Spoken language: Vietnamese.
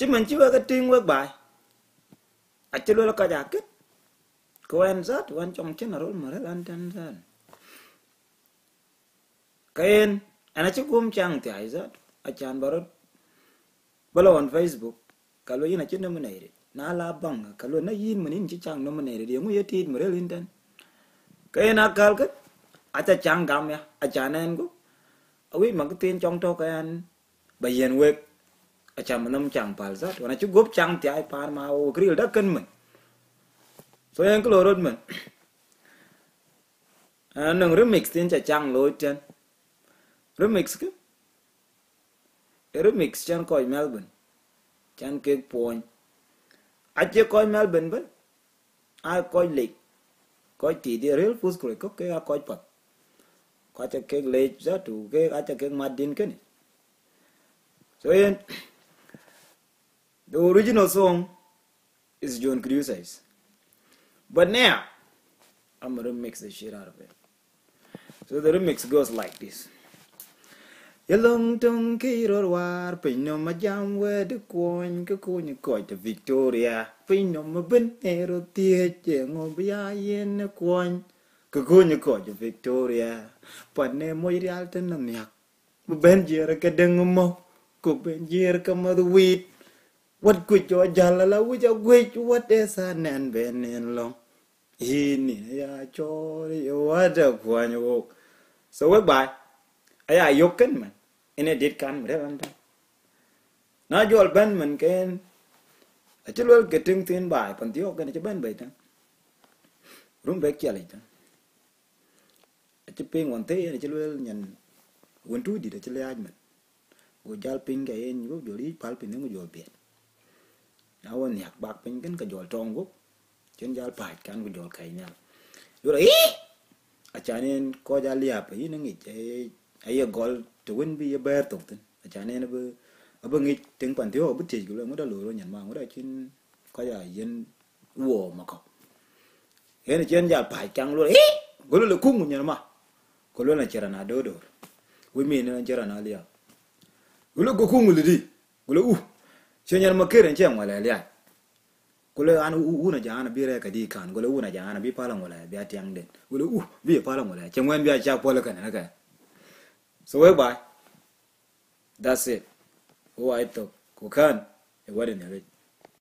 chứ mình chưa có cái tuyên với bài à chưa luôn là cái giả kết cô em rất quan trọng chứ là mà rất ăn chân dân cái em anh chứ cũng chẳng thì ai rất à chán bảo rồi bảo on Facebook cả luôn như chứ nó mới này na la bang cả luôn nó yin mình chỉ chẳng nó mới này đi ngồi yết mà rất lên chân cái em akal kết, à cha chẳng gam ya à cha anh cũng à quý mà cái tiền trong cho cái anh bây giờ quên acham nam chang pal zat wana chú gop chang ti ai pan ma o gril da kan men so yang klo rod men ah, nang remix tin cha chang lo ten remix ke e remix chan koi melbourne chan ke point, a che koi melbourne ben ai koi lek koi ti di real fus kro cái ke a koi pat ko cha ke le za cái ke a cha ke madin ke ni so yen The original song is John Cruises. But now, I'm gonna remix the shit out of it. So the remix goes like this. Yalong tong kiror war pinyo majam we de kuon ke kuon koi te Victoria pinyo mabin ero tie che ngobia yen ne kuon ke kuon koi te Victoria panne moy real te nam yak ben jere ke deng mo ko ben ka ke madwit wat kuc wa jala la wuc aguec wat esa nen be nin long ini ya chori wada kwanyo wo so we bai aya yoken man ene dit kan mre ban ban na jol ban man ken achulol keting tin bai pan tio ken che ban bai tan rum be kyali tan achu ping won te ene chulol nyan won tu di de chule aj man go jal ping ga en go joli pal pin ngo jol bien anh awa niak bak pin kan ka jol tong gup chen jal pa kan ku jol kai nyal yura i achanen ko jal ya pa yin chơi, ai ai gol to win bi ber tok tin achanen bu abu ngi ting pan tio bu ti rồi nhận ngoda lo ro nyan có ngoda chin ko ya yin wo ma ko yen chen jal luôn, kan lo i golo le kung nyan ma golo na chera na do do wi mi na chera na lia golo ko kung lu di golo u chenyal makere nche ngwalelya kule an una jana anh, u u kule una anh bi cái đi can, u pala anh bi bi atyang den kule u bi pala ngwala muốn bi acha pole kana naka so we bye that's it who i talk kukan e wadin ne